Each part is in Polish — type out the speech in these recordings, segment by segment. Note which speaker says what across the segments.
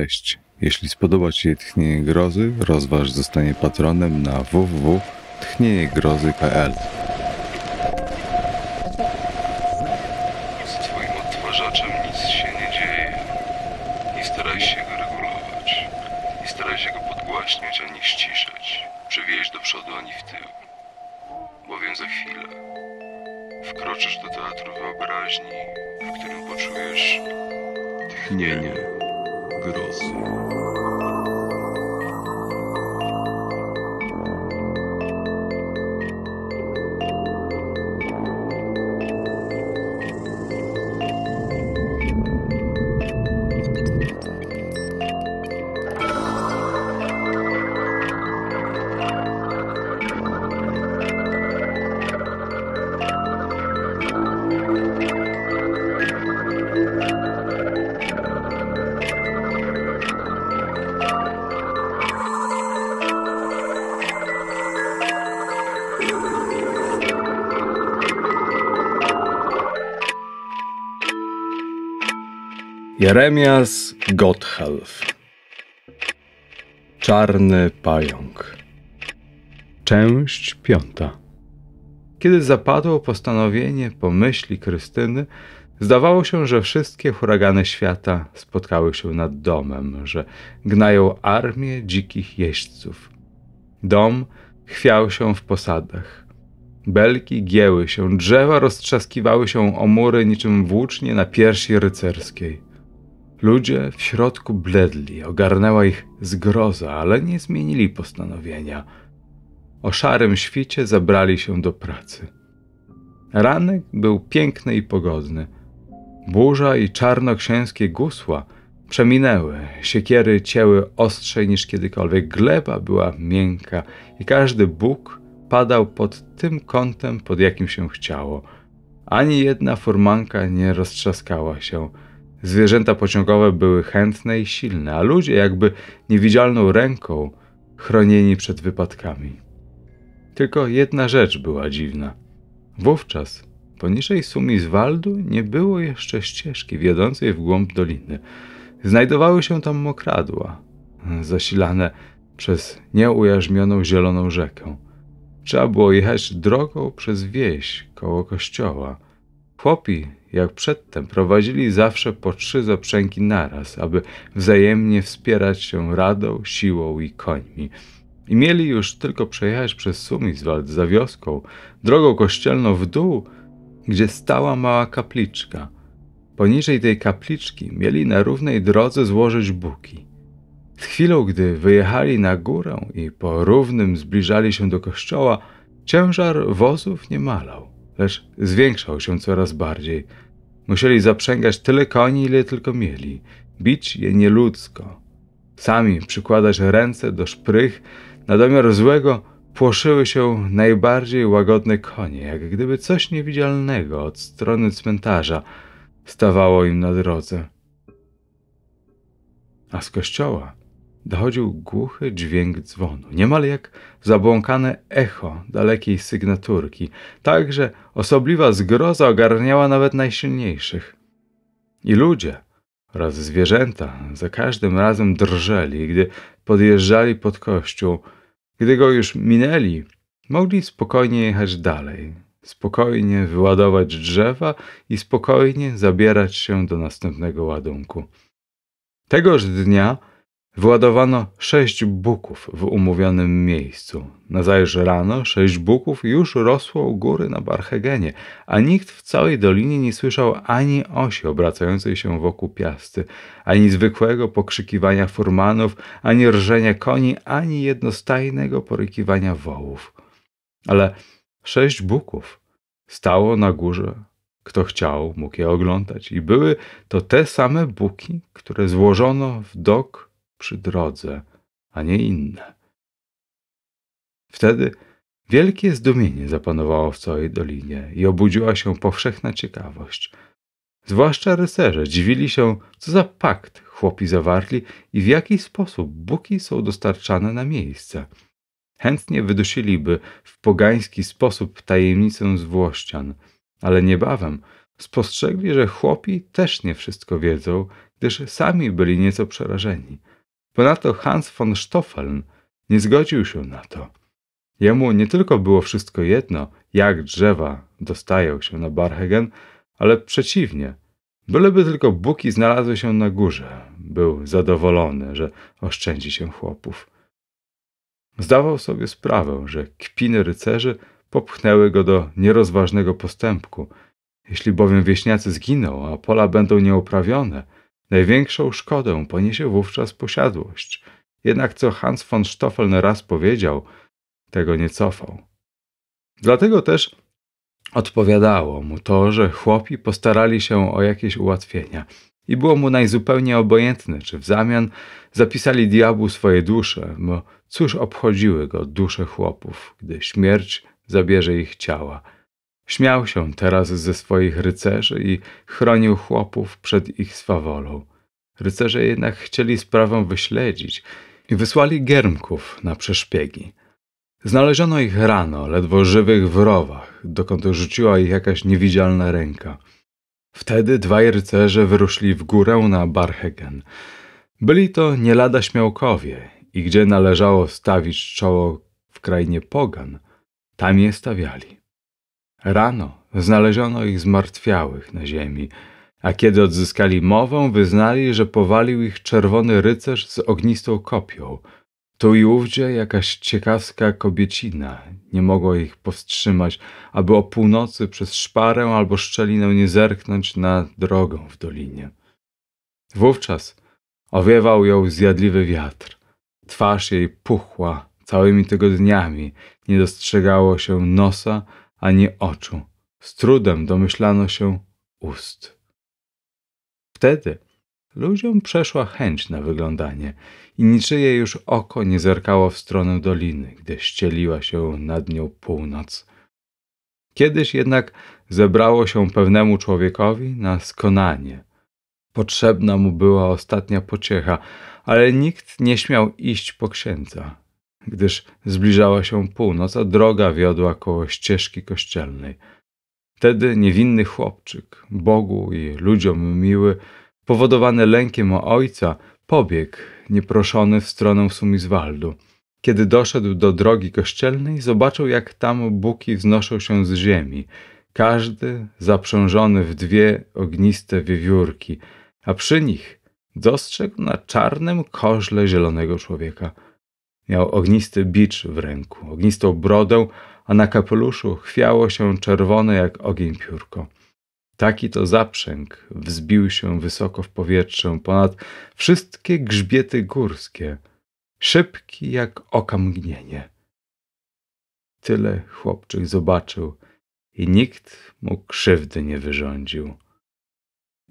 Speaker 1: Cześć! Jeśli spodoba Ci się Tchnienie Grozy, rozważ zostanie patronem na www.tchnieniegrozy.pl Jeremias Gotthelf Czarny pająk Część piąta Kiedy zapadło postanowienie po myśli Krystyny, zdawało się, że wszystkie huragany świata spotkały się nad domem, że gnają armię dzikich jeźdźców. Dom chwiał się w posadach. Belki gięły się, drzewa roztrzaskiwały się o mury niczym włócznie na piersi rycerskiej. Ludzie w środku bledli, ogarnęła ich zgroza, ale nie zmienili postanowienia. O szarym świcie zabrali się do pracy. Ranek był piękny i pogodny. Burza i czarnoksięskie gusła przeminęły, siekiery cięły ostrzej niż kiedykolwiek, gleba była miękka i każdy bóg padał pod tym kątem, pod jakim się chciało. Ani jedna furmanka nie roztrzaskała się – Zwierzęta pociągowe były chętne i silne, a ludzie jakby niewidzialną ręką chronieni przed wypadkami. Tylko jedna rzecz była dziwna. Wówczas poniżej Waldu nie było jeszcze ścieżki wiodącej w głąb doliny. Znajdowały się tam mokradła, zasilane przez nieujarzmioną zieloną rzekę. Trzeba było jechać drogą przez wieś koło kościoła. Chłopi jak przedtem, prowadzili zawsze po trzy zaprzęgi naraz, aby wzajemnie wspierać się radą, siłą i końmi. I mieli już tylko przejechać przez Sumiswald za wioską, drogą kościelną w dół, gdzie stała mała kapliczka. Poniżej tej kapliczki mieli na równej drodze złożyć buki. Z chwilą, gdy wyjechali na górę i po równym zbliżali się do kościoła, ciężar wozów nie malał lecz zwiększał się coraz bardziej. Musieli zaprzęgać tyle koni, ile tylko mieli, bić je nieludzko. Sami przykładać ręce do szprych, na domiar złego płoszyły się najbardziej łagodne konie, jak gdyby coś niewidzialnego od strony cmentarza stawało im na drodze. A z kościoła dochodził głuchy dźwięk dzwonu, niemal jak zabłąkane echo dalekiej sygnaturki, tak że osobliwa zgroza ogarniała nawet najsilniejszych. I ludzie oraz zwierzęta za każdym razem drżeli, gdy podjeżdżali pod kościół. Gdy go już minęli, mogli spokojnie jechać dalej, spokojnie wyładować drzewa i spokojnie zabierać się do następnego ładunku. Tegoż dnia Wyładowano sześć buków w umówionym miejscu. Nazajutrz rano sześć buków już rosło u góry na Barhegenie, a nikt w całej dolinie nie słyszał ani osi obracającej się wokół piasty, ani zwykłego pokrzykiwania furmanów, ani rżenia koni, ani jednostajnego porykiwania wołów. Ale sześć buków stało na górze kto chciał, mógł je oglądać. I były to te same buki, które złożono w dok przy drodze, a nie inne. Wtedy wielkie zdumienie zapanowało w całej dolinie i obudziła się powszechna ciekawość. Zwłaszcza rycerze dziwili się, co za pakt chłopi zawarli i w jaki sposób buki są dostarczane na miejsce. Chętnie wydusiliby w pogański sposób tajemnicę Włościan, ale niebawem spostrzegli, że chłopi też nie wszystko wiedzą, gdyż sami byli nieco przerażeni – Ponadto Hans von Stoffeln nie zgodził się na to. Jemu nie tylko było wszystko jedno, jak drzewa dostają się na Barhegen, ale przeciwnie. Byleby tylko buki znalazły się na górze, był zadowolony, że oszczędzi się chłopów. Zdawał sobie sprawę, że kpiny rycerzy popchnęły go do nierozważnego postępku. Jeśli bowiem wieśniacy zginą, a pola będą nieuprawione – Największą szkodę poniesie wówczas posiadłość. Jednak co Hans von Stoffeln raz powiedział, tego nie cofał. Dlatego też odpowiadało mu to, że chłopi postarali się o jakieś ułatwienia i było mu najzupełniej obojętne, czy w zamian zapisali diabłu swoje dusze, bo cóż obchodziły go dusze chłopów, gdy śmierć zabierze ich ciała. Śmiał się teraz ze swoich rycerzy i chronił chłopów przed ich swawolą. Rycerze jednak chcieli sprawę wyśledzić i wysłali Germków na przeszpiegi. Znaleziono ich rano, ledwo żywych w rowach, dokąd rzuciła ich jakaś niewidzialna ręka. Wtedy dwaj rycerze wyruszyli w górę na Barhegen. Byli to nie lada śmiałkowie i gdzie należało stawić czoło w krainie pogan, tam je stawiali. Rano znaleziono ich zmartwiałych na ziemi, a kiedy odzyskali mowę, wyznali, że powalił ich czerwony rycerz z ognistą kopią. Tu i ówdzie jakaś ciekawska kobiecina nie mogła ich powstrzymać, aby o północy przez szparę albo szczelinę nie zerknąć na drogę w dolinie. Wówczas owiewał ją zjadliwy wiatr. Twarz jej puchła całymi tygodniami, nie dostrzegało się nosa, ani oczu. Z trudem domyślano się ust. Wtedy ludziom przeszła chęć na wyglądanie i niczyje już oko nie zerkało w stronę doliny, gdy ścieliła się nad nią północ. Kiedyś jednak zebrało się pewnemu człowiekowi na skonanie. Potrzebna mu była ostatnia pociecha, ale nikt nie śmiał iść po księdza gdyż zbliżała się północ, a droga wiodła koło ścieżki kościelnej. Wtedy niewinny chłopczyk, Bogu i ludziom miły, powodowany lękiem o ojca, pobiegł nieproszony w stronę Sumizwaldu. Kiedy doszedł do drogi kościelnej, zobaczył, jak tam buki wznoszą się z ziemi, każdy zaprzężony w dwie ogniste wiewiórki, a przy nich dostrzegł na czarnym koźle zielonego człowieka – Miał ognisty bicz w ręku, ognistą brodę, a na kapeluszu chwiało się czerwone jak ogień piórko. Taki to zaprzęg wzbił się wysoko w powietrze ponad wszystkie grzbiety górskie, szybki jak oka mgnienie. Tyle chłopczyk zobaczył i nikt mu krzywdy nie wyrządził.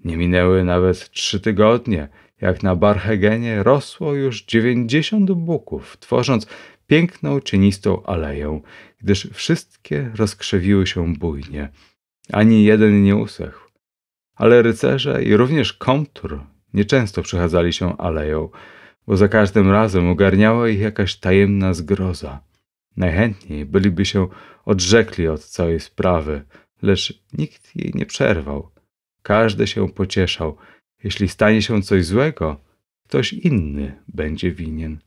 Speaker 1: Nie minęły nawet trzy tygodnie, jak na Barhegenie rosło już dziewięćdziesiąt buków, tworząc piękną, cienistą aleję, gdyż wszystkie rozkrzewiły się bujnie. Ani jeden nie usechł. Ale rycerze i również komtur nieczęsto przechadzali się aleją, bo za każdym razem ogarniała ich jakaś tajemna zgroza. Najchętniej byliby się odrzekli od całej sprawy, lecz nikt jej nie przerwał – każdy się pocieszał. Jeśli stanie się coś złego, ktoś inny będzie winien.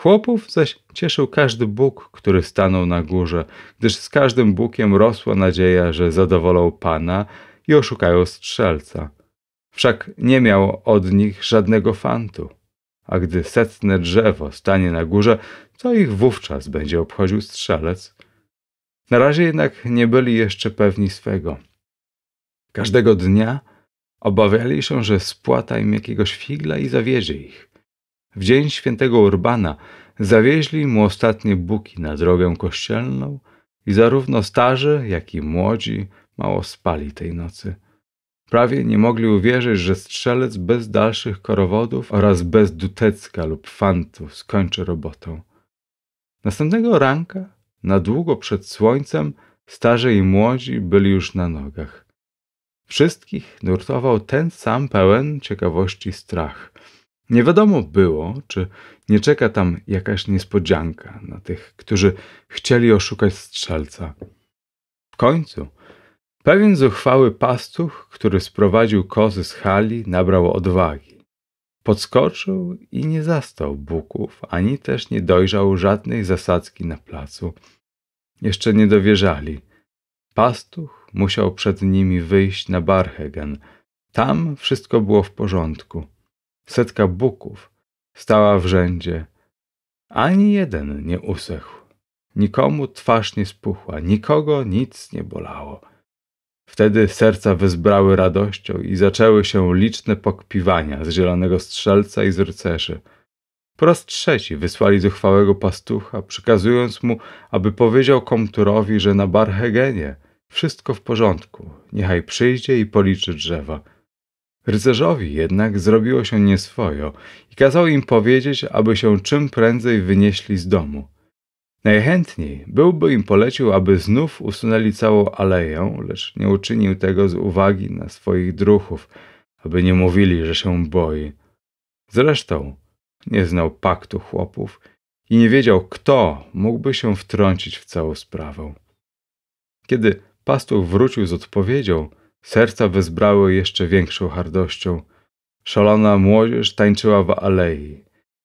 Speaker 1: Chłopów zaś cieszył każdy Bóg, który stanął na górze, gdyż z każdym Bógiem rosła nadzieja, że zadowolą Pana i oszukają strzelca. Wszak nie miał od nich żadnego fantu. A gdy setne drzewo stanie na górze, to ich wówczas będzie obchodził strzelec. Na razie jednak nie byli jeszcze pewni swego. Każdego dnia obawiali się, że spłata im jakiegoś figla i zawiezie ich. W dzień świętego Urbana zawieźli mu ostatnie buki na drogę kościelną i zarówno starzy, jak i młodzi mało spali tej nocy. Prawie nie mogli uwierzyć, że strzelec bez dalszych korowodów oraz bez dutecka lub fantu skończy robotę. Następnego ranka, na długo przed słońcem, starzy i młodzi byli już na nogach. Wszystkich nurtował ten sam pełen ciekawości strach. Nie wiadomo było, czy nie czeka tam jakaś niespodzianka na tych, którzy chcieli oszukać strzelca. W końcu pewien zuchwały pastuch, który sprowadził kozy z hali, nabrał odwagi. Podskoczył i nie zastał buków, ani też nie dojrzał żadnej zasadzki na placu. Jeszcze nie dowierzali – Pastuch musiał przed nimi wyjść na Barhegen. Tam wszystko było w porządku. Setka buków stała w rzędzie. Ani jeden nie usechł. Nikomu twarz nie spuchła, nikogo nic nie bolało. Wtedy serca wezbrały radością i zaczęły się liczne pokpiwania z zielonego strzelca i z rycerzy – po raz trzeci wysłali zuchwałego pastucha, przykazując mu, aby powiedział komturowi, że na Barhegenie wszystko w porządku, niechaj przyjdzie i policzy drzewa. Rycerzowi jednak zrobiło się nieswojo i kazał im powiedzieć, aby się czym prędzej wynieśli z domu. Najchętniej byłby im polecił, aby znów usunęli całą aleję, lecz nie uczynił tego z uwagi na swoich druhów, aby nie mówili, że się boi. Zresztą nie znał paktu chłopów i nie wiedział, kto mógłby się wtrącić w całą sprawę. Kiedy pastuch wrócił z odpowiedzią, serca wezbrały jeszcze większą hardością. Szalona młodzież tańczyła w alei.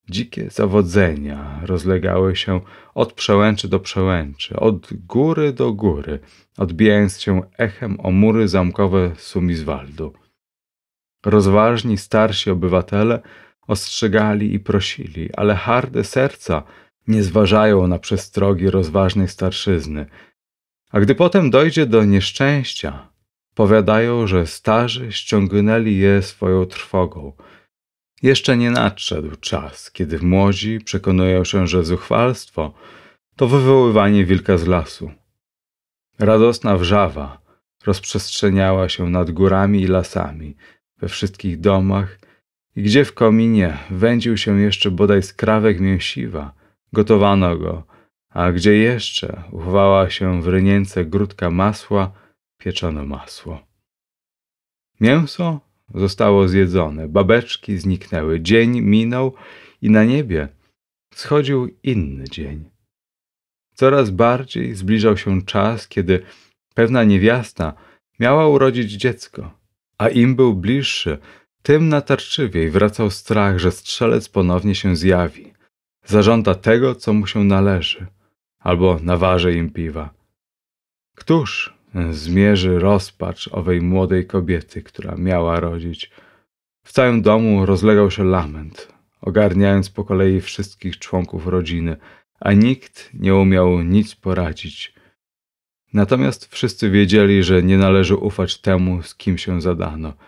Speaker 1: Dzikie zawodzenia rozlegały się od przełęczy do przełęczy, od góry do góry, odbijając się echem o mury zamkowe Sumizwaldu. Rozważni starsi obywatele ostrzegali i prosili, ale harde serca nie zważają na przestrogi rozważnej starszyzny. A gdy potem dojdzie do nieszczęścia, powiadają, że starzy ściągnęli je swoją trwogą. Jeszcze nie nadszedł czas, kiedy młodzi przekonują się, że zuchwalstwo to wywoływanie wilka z lasu. Radosna wrzawa rozprzestrzeniała się nad górami i lasami, we wszystkich domach gdzie w kominie wędził się jeszcze bodaj skrawek mięsiwa, gotowano go, a gdzie jeszcze uchwała się w rynience grudka masła, pieczono masło. Mięso zostało zjedzone, babeczki zniknęły, dzień minął i na niebie schodził inny dzień. Coraz bardziej zbliżał się czas, kiedy pewna niewiasta miała urodzić dziecko, a im był bliższy, tym natarczywiej wracał strach, że strzelec ponownie się zjawi. Zażąda tego, co mu się należy, albo naważy im piwa. Któż zmierzy rozpacz owej młodej kobiety, która miała rodzić? W całym domu rozlegał się lament, ogarniając po kolei wszystkich członków rodziny, a nikt nie umiał nic poradzić. Natomiast wszyscy wiedzieli, że nie należy ufać temu, z kim się zadano –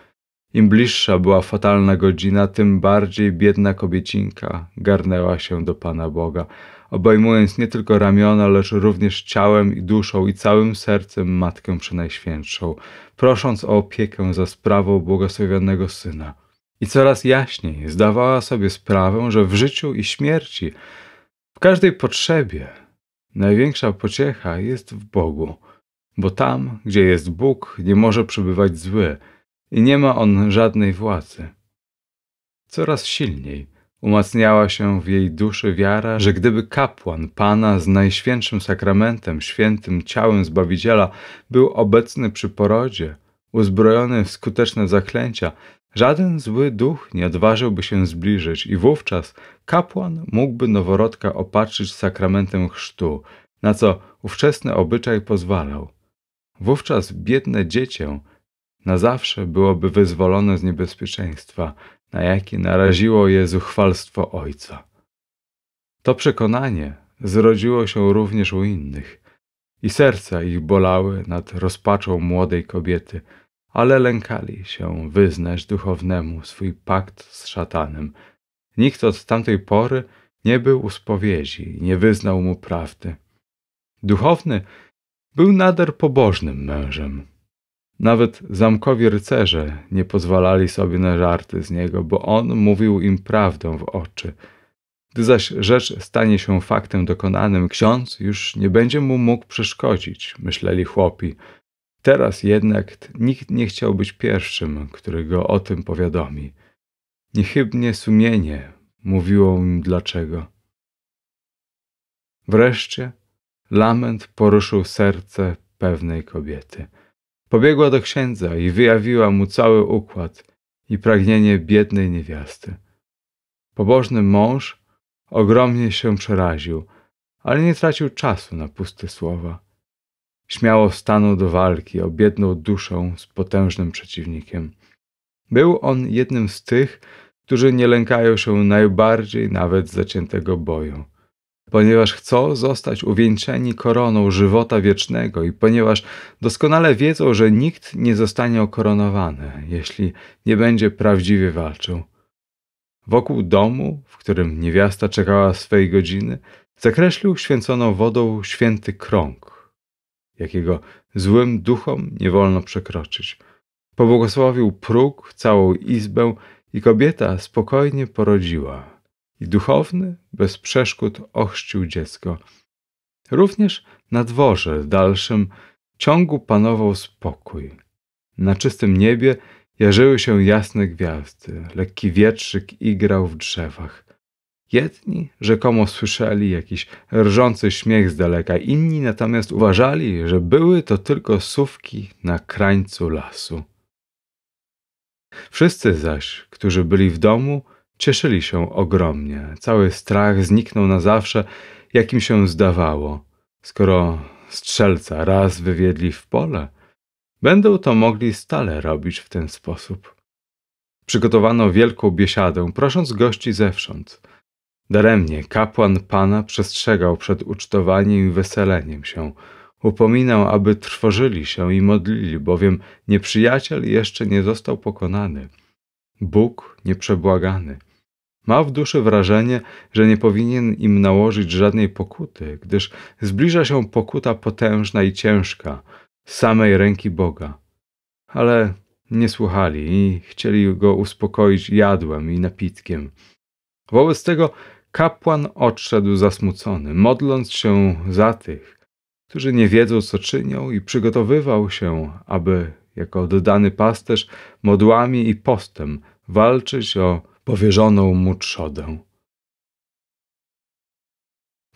Speaker 1: im bliższa była fatalna godzina, tym bardziej biedna kobiecinka garnęła się do Pana Boga, obejmując nie tylko ramiona, lecz również ciałem i duszą i całym sercem Matkę Przenajświętszą, prosząc o opiekę za sprawą błogosławionego Syna. I coraz jaśniej zdawała sobie sprawę, że w życiu i śmierci, w każdej potrzebie, największa pociecha jest w Bogu, bo tam, gdzie jest Bóg, nie może przebywać zły – i nie ma on żadnej władzy. Coraz silniej umacniała się w jej duszy wiara, że gdyby kapłan Pana z najświętszym sakramentem, świętym ciałem Zbawiciela był obecny przy porodzie, uzbrojony w skuteczne zaklęcia, Żaden zły duch nie odważyłby się zbliżyć i wówczas kapłan mógłby noworodka opatrzyć sakramentem chrztu, na co ówczesny obyczaj pozwalał. Wówczas biedne dziecię na zawsze byłoby wyzwolone z niebezpieczeństwa, na jakie naraziło je zuchwalstwo Ojca. To przekonanie zrodziło się również u innych i serca ich bolały nad rozpaczą młodej kobiety, ale lękali się wyznać duchownemu swój pakt z szatanem. Nikt od tamtej pory nie był u spowiedzi, nie wyznał mu prawdy. Duchowny był nader pobożnym mężem, nawet zamkowi rycerze nie pozwalali sobie na żarty z niego, bo on mówił im prawdę w oczy. Gdy zaś rzecz stanie się faktem dokonanym, ksiądz już nie będzie mu mógł przeszkodzić, myśleli chłopi. Teraz jednak nikt nie chciał być pierwszym, który go o tym powiadomi. Niechybnie sumienie mówiło im dlaczego. Wreszcie lament poruszył serce pewnej kobiety – Pobiegła do księdza i wyjawiła mu cały układ i pragnienie biednej niewiasty. Pobożny mąż ogromnie się przeraził, ale nie tracił czasu na puste słowa. Śmiało stanął do walki o biedną duszę z potężnym przeciwnikiem. Był on jednym z tych, którzy nie lękają się najbardziej nawet zaciętego boju ponieważ chcą zostać uwieńczeni koroną żywota wiecznego i ponieważ doskonale wiedzą, że nikt nie zostanie okoronowany, jeśli nie będzie prawdziwie walczył. Wokół domu, w którym niewiasta czekała swej godziny, zakreślił święconą wodą święty krąg, jakiego złym duchom nie wolno przekroczyć. Pobłogosławił próg, całą izbę i kobieta spokojnie porodziła i duchowny bez przeszkód ochrzcił dziecko. Również na dworze w dalszym ciągu panował spokój. Na czystym niebie jarzyły się jasne gwiazdy, lekki wietrzyk igrał w drzewach. Jedni rzekomo słyszeli jakiś rżący śmiech z daleka, inni natomiast uważali, że były to tylko sówki na krańcu lasu. Wszyscy zaś, którzy byli w domu, Cieszyli się ogromnie. Cały strach zniknął na zawsze, jakim się zdawało. Skoro strzelca raz wywiedli w pole, będą to mogli stale robić w ten sposób. Przygotowano wielką biesiadę, prosząc gości zewsząd. Daremnie kapłan pana przestrzegał przed ucztowaniem i weseleniem się. Upominał, aby trwożyli się i modlili, bowiem nieprzyjaciel jeszcze nie został pokonany. Bóg nieprzebłagany – ma w duszy wrażenie, że nie powinien im nałożyć żadnej pokuty, gdyż zbliża się pokuta potężna i ciężka, z samej ręki Boga. Ale nie słuchali i chcieli go uspokoić jadłem i napitkiem. Wobec tego kapłan odszedł zasmucony, modląc się za tych, którzy nie wiedzą, co czynią, i przygotowywał się, aby jako oddany pasterz modłami i postem walczyć o powierzoną mu trzodę.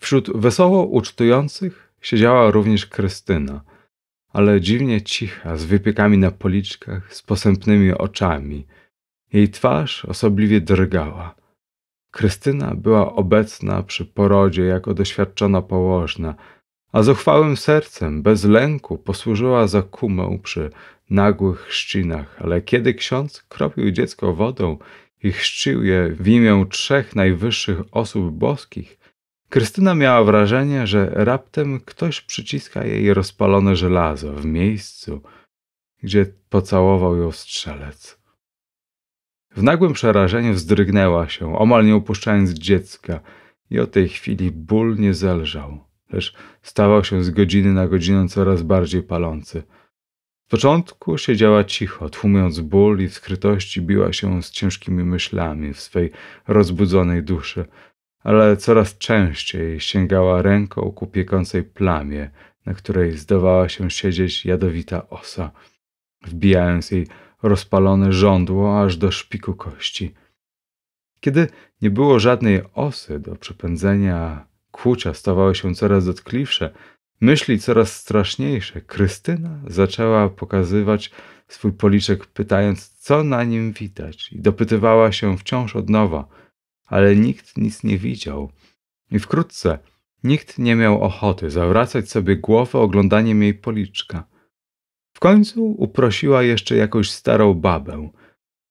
Speaker 1: Wśród wesoło ucztujących siedziała również Krystyna, ale dziwnie cicha, z wypiekami na policzkach, z posępnymi oczami. Jej twarz osobliwie drgała. Krystyna była obecna przy porodzie jako doświadczona położna, a zuchwałym sercem, bez lęku, posłużyła za kumę przy nagłych szczynach. ale kiedy ksiądz kropił dziecko wodą i chrzcił je w imię trzech najwyższych osób boskich, Krystyna miała wrażenie, że raptem ktoś przyciska jej rozpalone żelazo w miejscu, gdzie pocałował ją strzelec. W nagłym przerażeniu wzdrygnęła się, omal nie upuszczając dziecka, i o tej chwili ból nie zelżał, lecz stawał się z godziny na godzinę coraz bardziej palący – początku siedziała cicho, tłumiąc ból i w skrytości biła się z ciężkimi myślami w swej rozbudzonej duszy, ale coraz częściej sięgała ręką ku piekącej plamie, na której zdawała się siedzieć jadowita osa, wbijając jej rozpalone żądło aż do szpiku kości. Kiedy nie było żadnej osy do przepędzenia, kłucia stawały się coraz dotkliwsze, myśli coraz straszniejsze, Krystyna zaczęła pokazywać swój policzek, pytając, co na nim widać, i dopytywała się wciąż od nowa, ale nikt nic nie widział. I wkrótce nikt nie miał ochoty zawracać sobie głowy oglądaniem jej policzka. W końcu uprosiła jeszcze jakąś starą babę.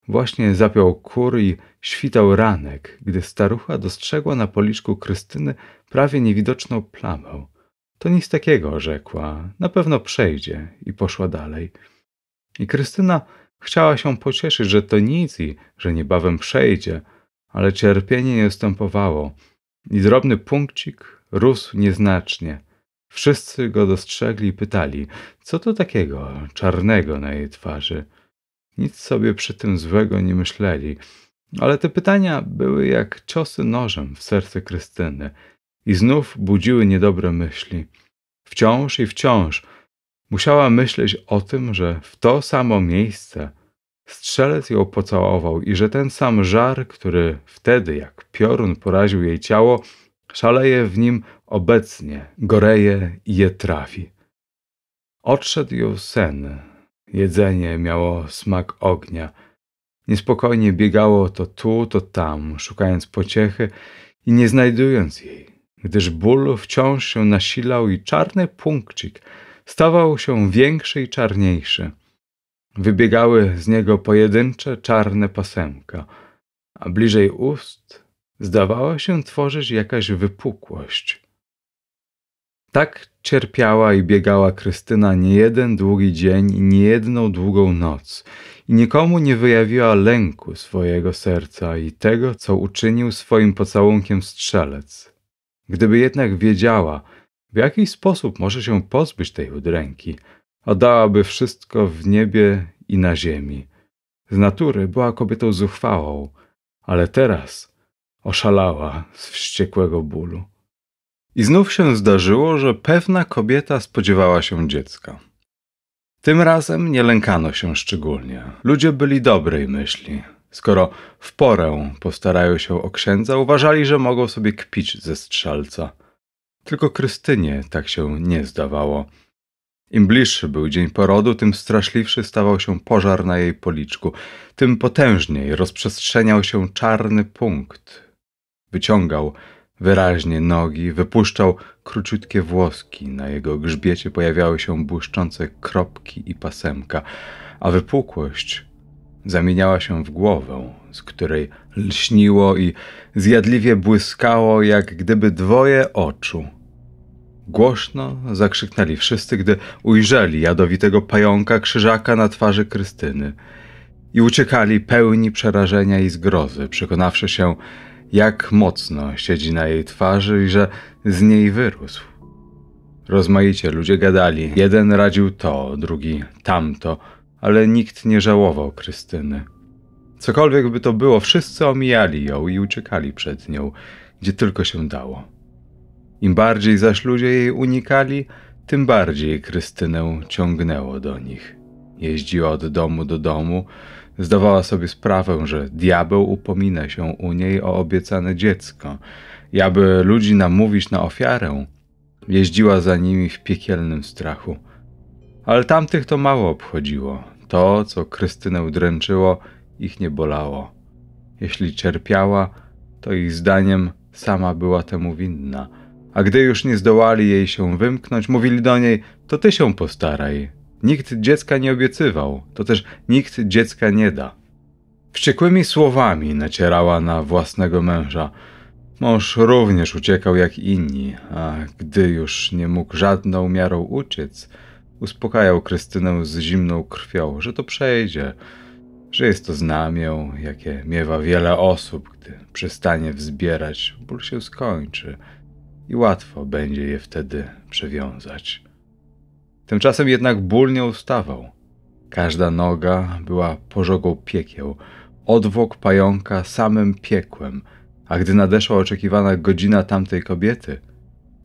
Speaker 1: Właśnie zapiął kur i świtał ranek, gdy starucha dostrzegła na policzku Krystyny prawie niewidoczną plamę. To nic takiego, rzekła. Na pewno przejdzie i poszła dalej. I Krystyna chciała się pocieszyć, że to nic i że niebawem przejdzie, ale cierpienie nie ustępowało i drobny punkcik rósł nieznacznie. Wszyscy go dostrzegli i pytali, co to takiego czarnego na jej twarzy. Nic sobie przy tym złego nie myśleli, ale te pytania były jak ciosy nożem w serce Krystyny i znów budziły niedobre myśli. Wciąż i wciąż musiała myśleć o tym, że w to samo miejsce strzelec ją pocałował i że ten sam żar, który wtedy jak piorun poraził jej ciało, szaleje w nim obecnie, goreje i je trafi. Odszedł ją sen. Jedzenie miało smak ognia. Niespokojnie biegało to tu, to tam, szukając pociechy i nie znajdując jej gdyż ból wciąż się nasilał i czarny punkcik stawał się większy i czarniejszy. Wybiegały z niego pojedyncze czarne pasemka, a bliżej ust zdawała się tworzyć jakaś wypukłość. Tak cierpiała i biegała Krystyna nie jeden długi dzień i nie jedną długą noc i nikomu nie wyjawiła lęku swojego serca i tego, co uczynił swoim pocałunkiem strzelec. Gdyby jednak wiedziała, w jaki sposób może się pozbyć tej udręki, oddałaby wszystko w niebie i na ziemi. Z natury była kobietą zuchwałą, ale teraz oszalała z wściekłego bólu. I znów się zdarzyło, że pewna kobieta spodziewała się dziecka. Tym razem nie lękano się szczególnie. Ludzie byli dobrej myśli. Skoro w porę postarają się o księdza, uważali, że mogą sobie kpić ze strzelca. Tylko Krystynie tak się nie zdawało. Im bliższy był dzień porodu, tym straszliwszy stawał się pożar na jej policzku, tym potężniej rozprzestrzeniał się czarny punkt. Wyciągał wyraźnie nogi, wypuszczał króciutkie włoski, na jego grzbiecie pojawiały się błyszczące kropki i pasemka, a wypukłość zamieniała się w głowę, z której lśniło i zjadliwie błyskało, jak gdyby dwoje oczu. Głośno zakrzyknęli wszyscy, gdy ujrzeli jadowitego pająka krzyżaka na twarzy Krystyny i uciekali pełni przerażenia i zgrozy, przekonawszy się, jak mocno siedzi na jej twarzy i że z niej wyrósł. Rozmaicie ludzie gadali. Jeden radził to, drugi tamto ale nikt nie żałował Krystyny. Cokolwiek by to było, wszyscy omijali ją i uciekali przed nią, gdzie tylko się dało. Im bardziej zaś ludzie jej unikali, tym bardziej Krystynę ciągnęło do nich. Jeździła od domu do domu, zdawała sobie sprawę, że diabeł upomina się u niej o obiecane dziecko i aby ludzi namówić na ofiarę, jeździła za nimi w piekielnym strachu. Ale tamtych to mało obchodziło. To, co Krystynę dręczyło, ich nie bolało. Jeśli cierpiała, to ich zdaniem sama była temu winna. A gdy już nie zdołali jej się wymknąć, mówili do niej: To ty się postaraj. Nikt dziecka nie obiecywał, to też nikt dziecka nie da. Wściekłymi słowami nacierała na własnego męża. Mąż również uciekał jak inni, a gdy już nie mógł żadną miarą uciec, Uspokajał Krystynę z zimną krwią, że to przejdzie, że jest to znamię, jakie miewa wiele osób, gdy przestanie wzbierać, ból się skończy i łatwo będzie je wtedy przewiązać. Tymczasem jednak ból nie ustawał. Każda noga była pożogą piekieł, odwłok pająka samym piekłem, a gdy nadeszła oczekiwana godzina tamtej kobiety –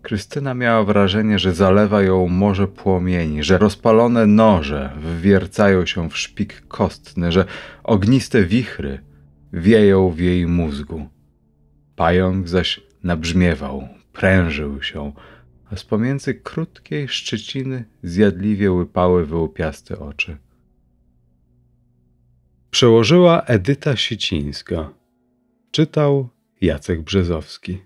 Speaker 1: Krystyna miała wrażenie, że zalewa ją morze płomieni, że rozpalone noże wwiercają się w szpik kostny, że ogniste wichry wieją w jej mózgu. Pająk zaś nabrzmiewał, prężył się, a z pomiędzy krótkiej szczeciny zjadliwie łypały wyłupiaste oczy. Przełożyła Edyta Sicińska. Czytał Jacek Brzezowski.